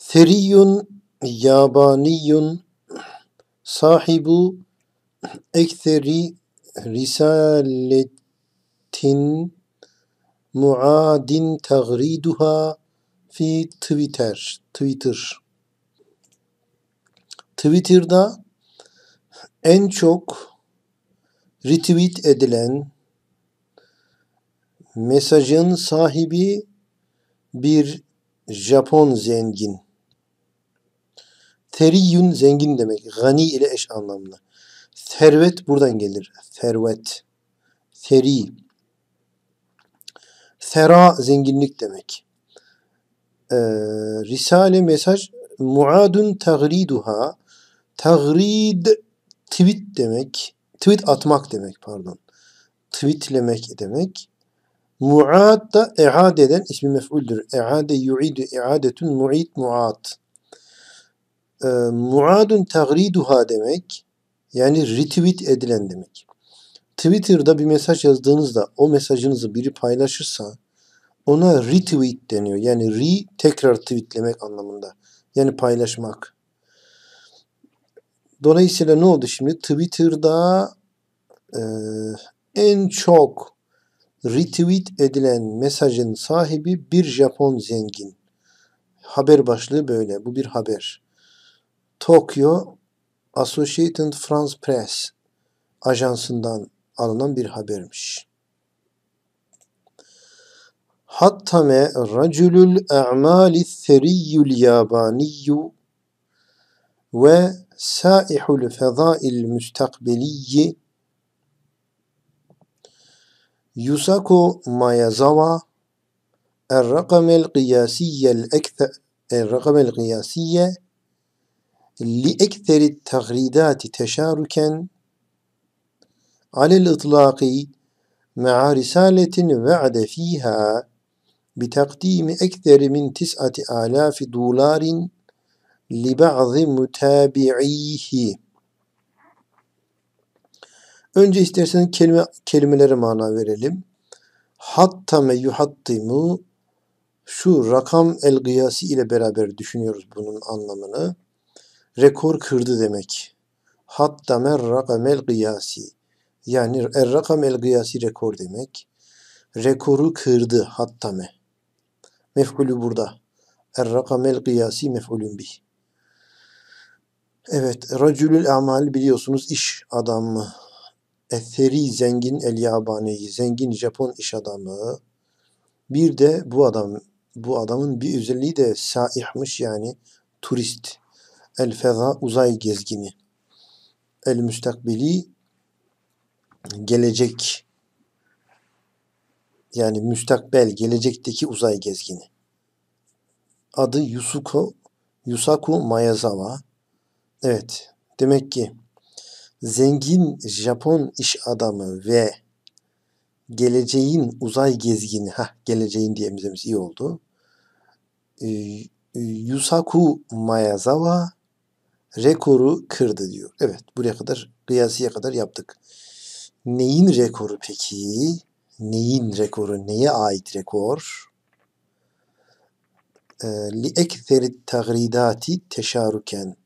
Seriyun yabaniyun sahibu ekseri risaletin muadin tagriduha fi Twitter. Twitter. Twitter'da en çok retweet edilen mesajın sahibi bir Japon zengin. Teriyun zengin demek. Gani ile eş anlamlı. Servet buradan gelir. Servet. Teri. Sera zenginlik demek. Ee, risale mesaj muadun tagriduha tagrid tweet demek. Tweet atmak demek pardon. Tweetlemek demek. Muad da ead eden ismi mef'uldür. Eade yu'idu eadetun mu'id muad e, muadun tagriduha demek yani retweet edilen demek. Twitter'da bir mesaj yazdığınızda o mesajınızı biri paylaşırsa ona retweet deniyor. Yani re tekrar tweetlemek anlamında. Yani paylaşmak. Dolayısıyla ne oldu şimdi? Twitter'da e, en çok retweet edilen mesajın sahibi bir Japon zengin. Haber başlığı böyle. Bu bir haber. Tokyo Associated France Press ajansından alınan bir habermiş. Hattame racülül e'mali seriyyül yabaniyyu ve saihul fezail müstakbeliyyi Yusako Mayazawa الرقم el الأكثر El القياسي لأكثر التغريدات تشاركا على الإطلاق مع رسالة وعد فيها بتقديم أكثر من تسعة آلاف دولار لبعض متابعيه Önce isterseniz kelime, kelimelere mana verelim. Hattame yuhattimu şu rakam el ile beraber düşünüyoruz bunun anlamını rekor kırdı demek. Hatta merrakamel gıyasi. Yani errakamel gıyasi rekor demek. Rekoru kırdı hatta me. Mef'ulü burada. Errakamel gıyasi mef'ulün bih. Evet, racülül amal biliyorsunuz iş adamı. Etheri zengin el yabaneyi, zengin Japon iş adamı. Bir de bu adam, bu adamın bir özelliği de saihmiş yani turist. El feza uzay gezgini. El Müstakbili gelecek yani müstakbel gelecekteki uzay gezgini. Adı Yusuko Yusaku Mayazawa. Evet. Demek ki zengin Japon iş adamı ve geleceğin uzay gezgini, ha geleceğin diyemizemiz iyi oldu. Ee, Yusaku Mayazawa rekoru kırdı diyor. Evet buraya kadar kıyasiye kadar yaptık. Neyin rekoru peki? Neyin rekoru? Neye ait rekor? Ee, li ekferi tagridati teşaruken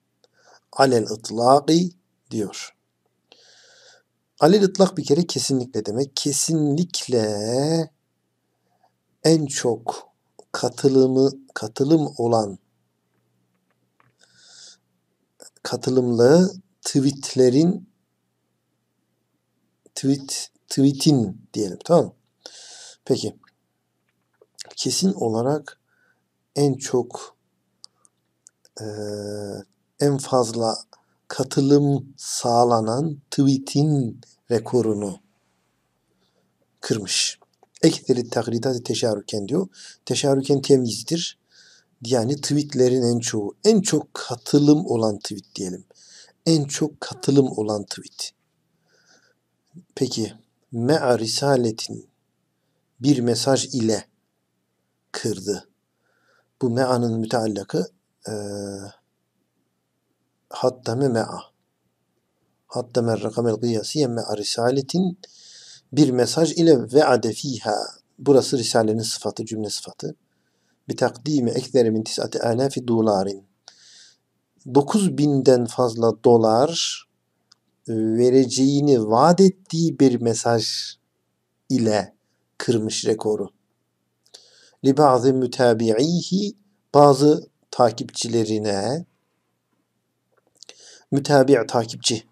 alel itlaqi diyor. Alel itlak bir kere kesinlikle demek. Kesinlikle en çok katılımı katılım olan katılımlı tweetlerin tweet tweetin diyelim tamam Peki. Kesin olarak en çok e, en fazla katılım sağlanan tweetin rekorunu kırmış. ekleri taklidati teşarüken diyor. Teşarüken temizdir yani tweetlerin en çoğu, en çok katılım olan tweet diyelim. En çok katılım olan tweet. Peki me'a risaletin bir mesaj ile kırdı. Bu me'anın müteallakı e, me me'a. Hatta Hattame rakamel kıyasiye me'a risaletin bir mesaj ile ve adefiha. Burası Risale'nin sıfatı, cümle sıfatı bitakdimi ektheri min tis'ati alafi dolarin 9000'den fazla dolar vereceğini vaat ettiği bir mesaj ile kırmış rekoru. Li bazı mütabiihi bazı takipçilerine mütabi takipçi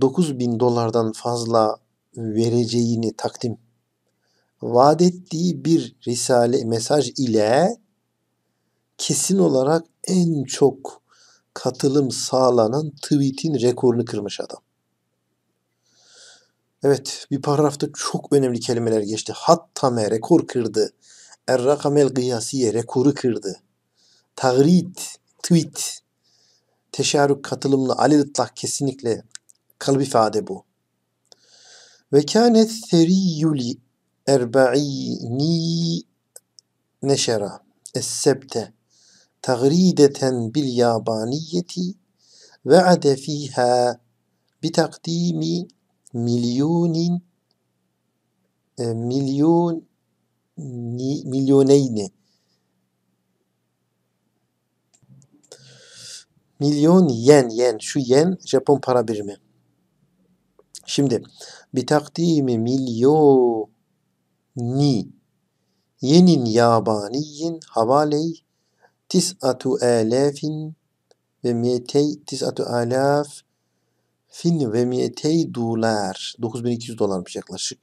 9000 dolardan fazla vereceğini takdim vaat ettiği bir risale mesaj ile kesin olarak en çok katılım sağlanan tweet'in rekorunu kırmış adam. Evet bir paragrafta çok önemli kelimeler geçti. Hattame rekor kırdı. Errakamel Gıyasiye rekoru kırdı. Tagrit, tweet, teşarruk katılımlı alel kesinlikle kalıp ifade bu. Ve kânet seriyuli erbaini neşera es-sebte tagrideten bil yabaniyeti ve'ade fiha bitakdimi milyunin e, milyon milyoneyni milyon yen yen şu yen Japon para birimi. Şimdi bitakdimi milyon ni. Yenin yabaniyin havaley tis'atu alafin ve miyetey tis'atu alaf fin ve miyetey dolar. 9200 dolarmış yaklaşık.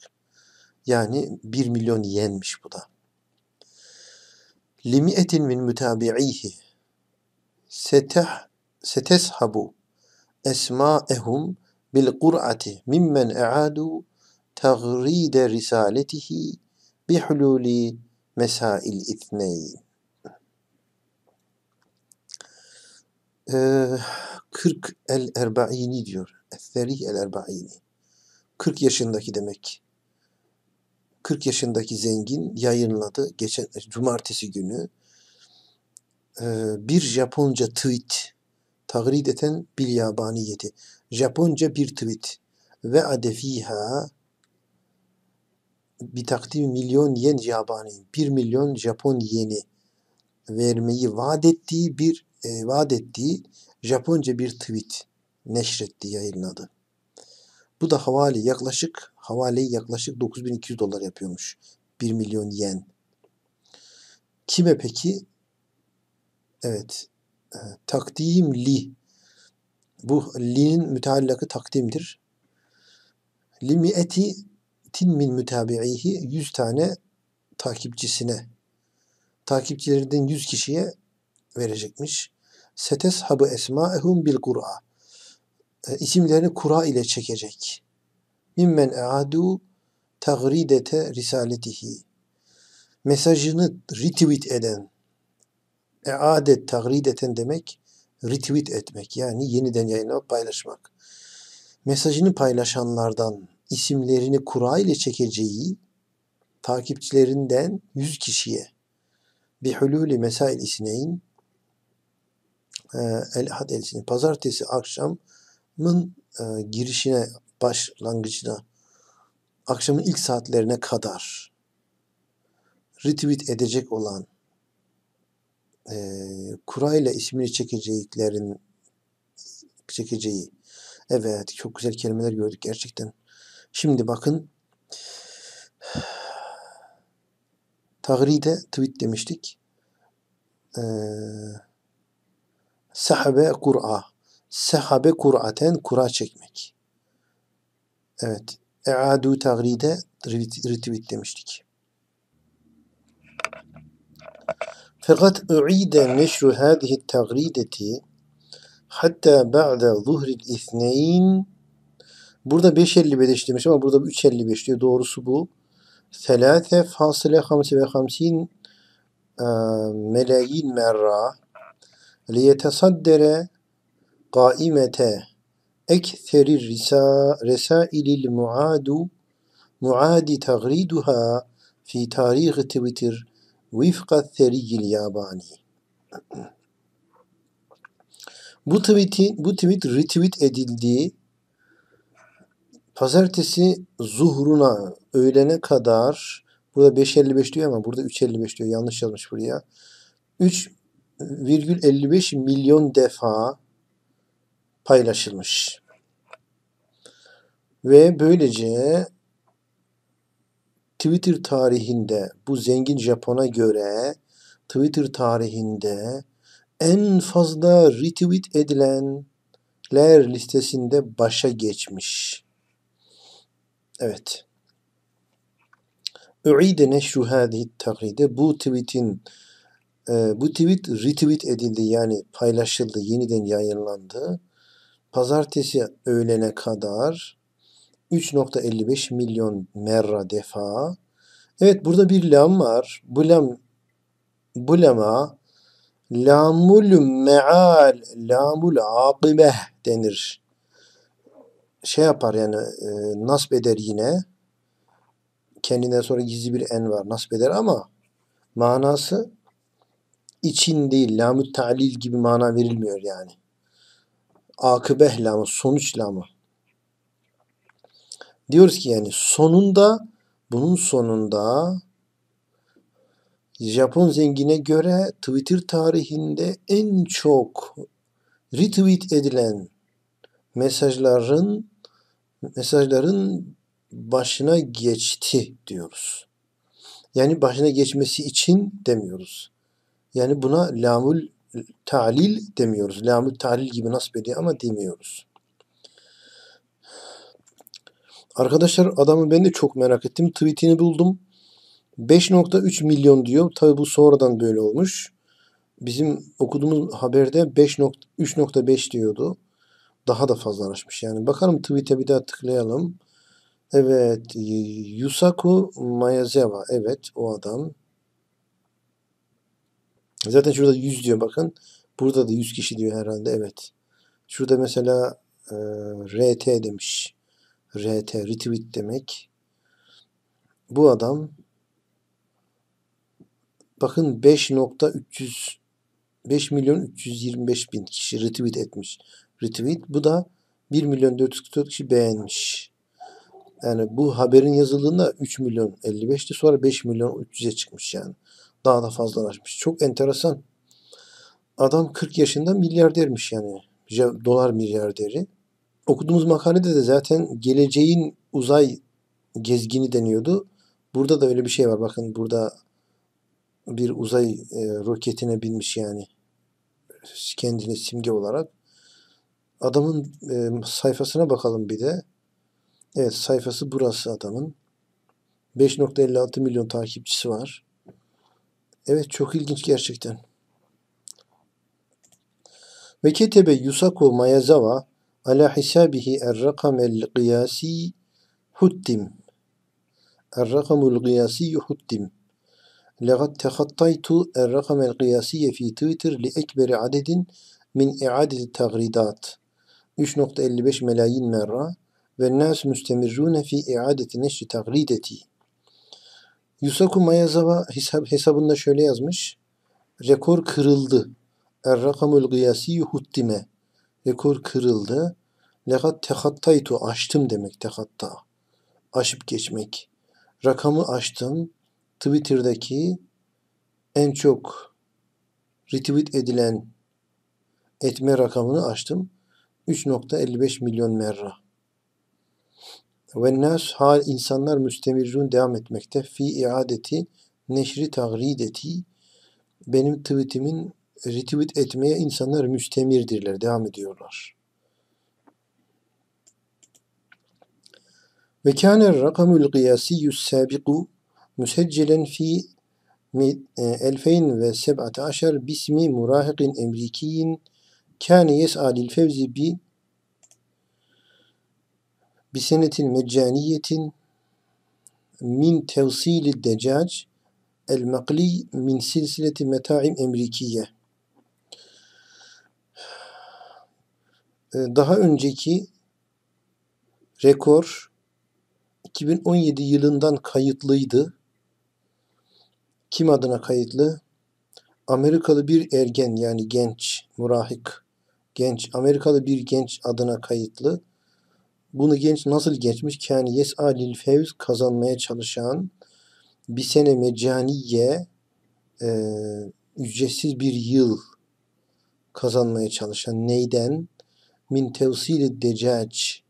Yani 1 milyon yenmiş bu da. Limiyetin min mütabi'ihi seteh seteshabu esma'ehum bil qur'ati mimmen e'adu tegride risaletihi bihluli mesail ithneyn. Ee, 40 el erbaini diyor. Esserih el erbaini. 40 yaşındaki demek. 40 yaşındaki zengin yayınladı geçen cumartesi günü ee, bir Japonca tweet tagrid eden bil yabaniyeti. Japonca bir tweet ve adefiha bir takdim milyon yen cihbani, 1 milyon Japon yeni vermeyi vaat ettiği bir e, vaat ettiği Japonca bir tweet neşretti, yayınladı. Bu da havali yaklaşık havaleyi yaklaşık 9200 dolar yapıyormuş. 1 milyon yen. Kime peki? Evet. E, takdim li. Bu li'nin müteallakı takdimdir. Limi eti tin min mütabiihi 100 tane takipçisine takipçilerinden 100 kişiye verecekmiş. Setes habu esmaehum bil kur'a e, isimlerini kura ile çekecek. Mimmen eadu tagridete risaletihi mesajını retweet eden eadet tagrid demek retweet etmek yani yeniden yayınlamak paylaşmak mesajını paylaşanlardan isimlerini kura ile çekeceği takipçilerinden 100 kişiye bir hulûli mesail isneyn e, el had elsinin pazartesi akşamın e, girişine başlangıcına akşamın ilk saatlerine kadar retweet edecek olan e, kurayla ismini çekeceklerin çekeceği evet çok güzel kelimeler gördük gerçekten Şimdi bakın Tagride tweet demiştik. Ee, sehabe kur'a. Sehabe kur'aten kura çekmek. Evet. E'adu tagride retweet demiştik. Fakat u'ide neşru hâzihi tagrideti hatta ba'da zuhril isneyn Burada 5.55 demiş ama burada 3.55 diyor. Doğrusu bu. Selâte fasile hamsi ve hamsin e, meleyin merra liyetesaddere kaimete ekseri resailil muadu muadi tagriduha fi tarih Twitter vifka seriyil yabani. Bu tweet'i bu tweet retweet edildi Pazartesi zuhruna öğlene kadar burada 5.55 diyor ama burada 3.55 diyor. Yanlış yazmış buraya. 3,55 milyon defa paylaşılmış. Ve böylece Twitter tarihinde bu zengin Japon'a göre Twitter tarihinde en fazla retweet edilenler listesinde başa geçmiş. Evet. Üide neşru hâzihi taklide. Bu tweetin e, bu tweet retweet edildi yani paylaşıldı, yeniden yayınlandı. Pazartesi öğlene kadar 3.55 milyon merra defa. Evet burada bir lam var. Bu lam bu lama lamul meal lamul akibeh denir şey yapar yani e, nasip eder yine. Kendinden sonra gizli bir en var. Nasip eder ama manası için değil. Lamut ta'lil gibi mana verilmiyor yani. Akıbeh lamı, sonuç lamı. Diyoruz ki yani sonunda bunun sonunda Japon zengine göre Twitter tarihinde en çok retweet edilen mesajların mesajların başına geçti diyoruz. Yani başına geçmesi için demiyoruz. Yani buna lamul talil demiyoruz. Lamul talil gibi nasip ediyor ama demiyoruz. Arkadaşlar adamı ben de çok merak ettim. Tweetini buldum. 5.3 milyon diyor. Tabi bu sonradan böyle olmuş. Bizim okuduğumuz haberde 5.3.5 diyordu daha da fazlalaşmış. Yani bakalım tweet'e bir daha tıklayalım. Evet. Yusaku Mayazawa. Evet o adam. Zaten şurada 100 diyor bakın. Burada da 100 kişi diyor herhalde. Evet. Şurada mesela e, RT demiş. RT retweet demek. Bu adam bakın 5.300 5 milyon 325 bin kişi retweet etmiş retweet. Bu da 1 milyon 444 kişi beğenmiş. Yani bu haberin yazıldığında 3 milyon 55'ti sonra 5 milyon 300'e çıkmış yani. Daha da fazlalaşmış. Çok enteresan. Adam 40 yaşında milyardermiş yani. Dolar milyarderi. Okuduğumuz makalede de zaten geleceğin uzay gezgini deniyordu. Burada da öyle bir şey var. Bakın burada bir uzay e, roketine binmiş yani kendine simge olarak. Adamın e, sayfasına bakalım bir de. Evet sayfası burası adamın. 5.56 milyon takipçisi var. Evet çok ilginç gerçekten. Ve ketebe Yusaku Mayazawa ala hisabihi er-rakamel kıyasi huttim. Er-rakamul kıyasi huttim. لقد تخطيت الرقم القياسي في تويتر لأكبر adedin min إعادة التغريدات 3.55 melayin merra ve nas müstemirrune fi iadeti neşri taklideti. Yusaku Mayazava hesab, hesabında şöyle yazmış. Rekor kırıldı. Er rakamul gıyasi huttime. Rekor kırıldı. Lekat tehattaytu aştım demek tehatta. Aşıp geçmek. Rakamı aştım. Twitter'daki en çok retweet edilen etme rakamını aştım. 3.55 milyon merra. Ve nas hal insanlar müstemirrun devam etmekte. Fi iadeti neşri tagrideti benim tweetimin retweet etmeye insanlar müstemirdirler. Devam ediyorlar. Ve kâne rakamul kıyasiyyus sabiku müseccelen fi 2017 e, bismi murahikin emrikiyin Kâne yes'alil fevzi bi bisenetin meccaniyetin min tevsili decac el makli min silsileti metaim emrikiye. Ee, daha önceki rekor 2017 yılından kayıtlıydı. Kim adına kayıtlı? Amerikalı bir ergen yani genç, murahik genç, Amerikalı bir genç adına kayıtlı. Bunu genç nasıl geçmiş? Kâni yes'alil fevz kazanmaya çalışan bir sene mecaniye e, ücretsiz bir yıl kazanmaya çalışan neyden? Min tevsili decaç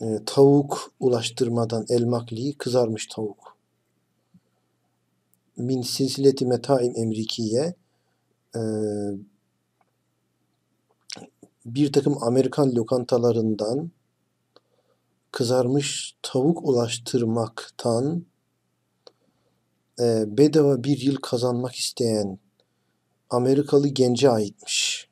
e, tavuk ulaştırmadan elmakli kızarmış tavuk. Min silsileti metaim emrikiye e, bir takım Amerikan lokantalarından kızarmış tavuk ulaştırmaktan e, bedava bir yıl kazanmak isteyen Amerikalı gence aitmiş.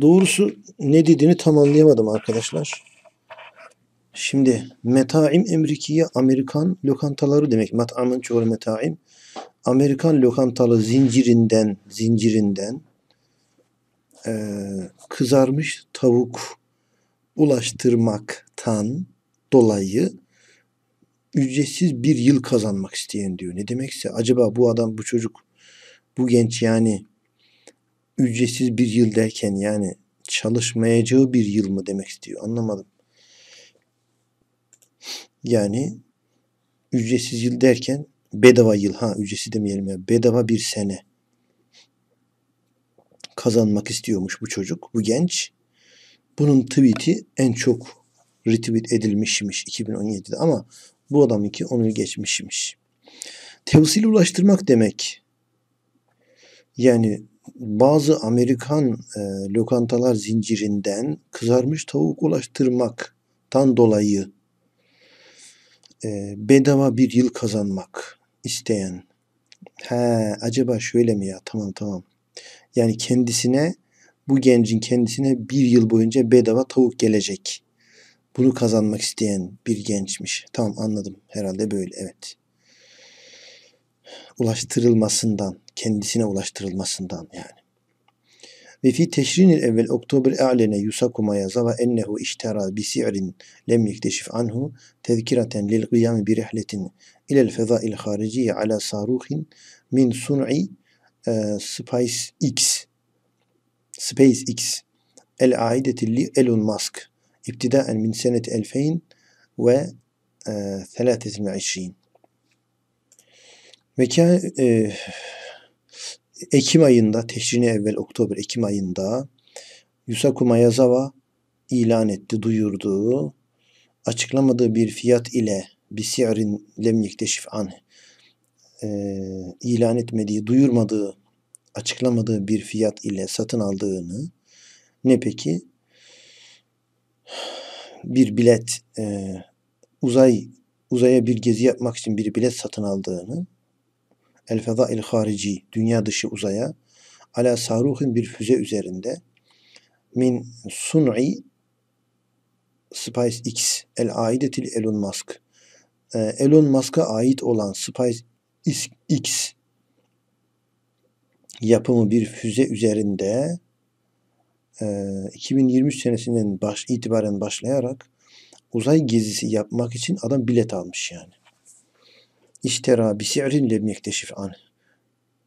Doğrusu ne dediğini tam anlayamadım arkadaşlar. Şimdi metaim emrikiye Amerikan lokantaları demek. Mat'amın çoğu metaim. Amerikan lokantalı zincirinden zincirinden e, kızarmış tavuk ulaştırmaktan dolayı ücretsiz bir yıl kazanmak isteyen diyor. Ne demekse acaba bu adam bu çocuk bu genç yani ücretsiz bir yıl derken yani çalışmayacağı bir yıl mı demek istiyor anlamadım. Yani ücretsiz yıl derken bedava yıl ha ücretsiz demeyelim ya bedava bir sene kazanmak istiyormuş bu çocuk, bu genç. Bunun tweet'i en çok retweet edilmişmiş 2017'de ama bu adamınki onu geçmişmiş. Tevsil ulaştırmak demek. Yani bazı Amerikan e, lokantalar zincirinden kızarmış tavuk ulaştırmaktan dolayı e, bedava bir yıl kazanmak isteyen. He acaba şöyle mi ya tamam tamam yani kendisine bu gencin kendisine bir yıl boyunca bedava tavuk gelecek. Bunu kazanmak isteyen bir gençmiş. Tamam anladım. Herhalde böyle evet. Ulaştırılmasından, kendisine ulaştırılmasından yani. Ve fi teşrinil evvel oktober e'lene yusakuma yazava ennehu iştera bi si'rin lem yekteşif anhu tezkiraten lil qiyam bi rihletin ilel fezail hariciye ala saruhin min sun'i e, Space X, el aideti li Elon Musk ibtidaen min seneti 2000 ve 23 e, Mekan e, Ekim ayında, teşrini evvel Oktober Ekim ayında Yusaku Mayazawa ilan etti, duyurdu. Açıklamadığı bir fiyat ile bir si'rin lem yekteşif an e, ilan etmediği, duyurmadığı, açıklamadığı bir fiyat ile satın aldığını ne peki? Bir bilet e, uzay uzaya bir gezi yapmak için bir bilet satın aldığını El Feda El Harici dünya dışı uzaya ala saruhin bir füze üzerinde min sun'i SpaceX el aidetil Elon Musk e, Elon Musk'a ait olan Space X yapımı bir füze üzerinde e, 2023 senesinden baş, itibaren başlayarak uzay gezisi yapmak için adam bilet almış yani. İştera bisi'rin lem yekteşif an.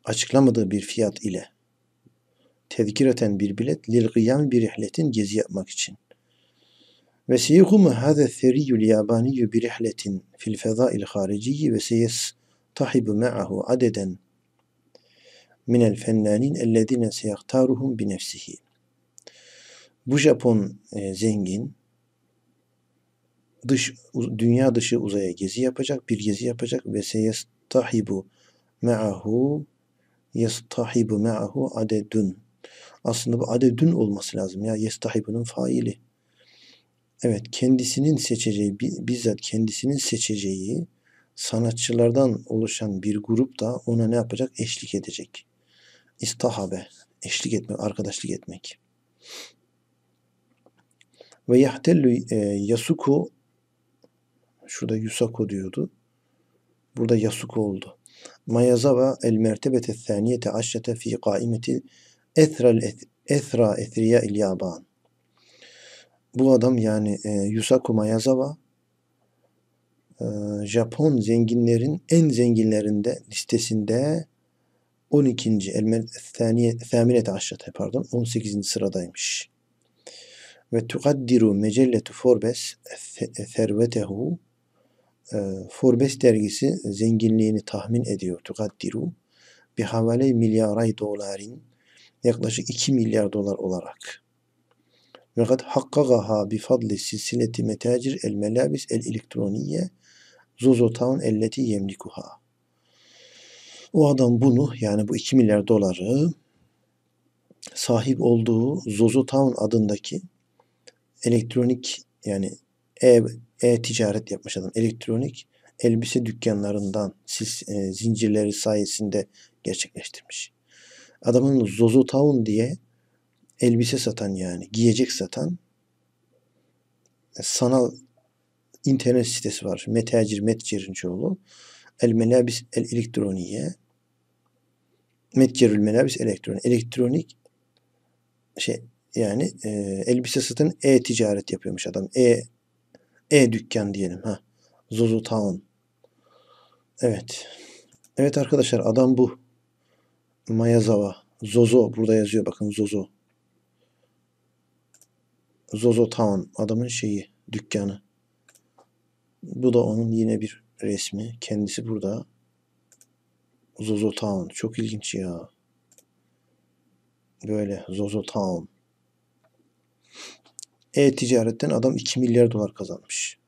Açıklamadığı bir fiyat ile. Tezkireten bir bilet lil gıyam bir rihletin gezi yapmak için. Ve seyhumu hâze seriyyül yabaniyyü bir rihletin fil fezâil hariciyyi ve seyes tahibu me'ahu adeden min minel fennanin ellezine seyaktaruhum bi nefsihi. Bu Japon e, zengin dış dünya dışı uzaya gezi yapacak, bir gezi yapacak ve seyestahibu me'ahu yestahibu me'ahu adedun. Aslında bu adedun olması lazım ya. Yestahibunun faili. Evet kendisinin seçeceği bizzat kendisinin seçeceği sanatçılardan oluşan bir grup da ona ne yapacak? Eşlik edecek. İstahabe, eşlik etmek, arkadaşlık etmek. Ve yahtellü e, yasuku şurada yusaku diyordu. Burada yasuku oldu. Mayazava el mertebete thaniyete aşrete fi kaimeti ethrel ethra etriya il yaban. Bu adam yani e, Yusaku Mayazava ee, Japon zenginlerin en zenginlerinde listesinde 12. Elmen Thaminete Aşrate pardon 18. sıradaymış. Ve tukaddiru mecelletu Forbes servetehu e, Forbes dergisi zenginliğini tahmin ediyor tukaddiru bir havale milyaray doların yaklaşık 2 milyar dolar olarak. Ve kad hakkagaha bi fadli silsileti metacir el melabis el elektroniye Zuzu Town elleti yemlikuha. O adam bunu yani bu 2 milyar doları sahip olduğu Zuzu Town adındaki elektronik yani e, e ticaret yapmış adam. Elektronik elbise dükkanlarından sis, e, zincirleri sayesinde gerçekleştirmiş. Adamın Zozo Town diye elbise satan yani giyecek satan e, sanal internet sitesi var. Metacir, Metcir'in çoğulu. El Melabis El Elektroniye. Metcerül Melabis Elektronik. Elektronik şey yani e, elbise satın e-ticaret yapıyormuş adam. E e dükkan diyelim ha. Zozo Town. Evet. Evet arkadaşlar adam bu. Mayazawa. Zozo burada yazıyor bakın Zozo. Zozo Town adamın şeyi dükkanı. Bu da onun yine bir resmi. Kendisi burada. Zozo Town. Çok ilginç ya. Böyle Zozo Town. E-ticaretten adam 2 milyar dolar kazanmış.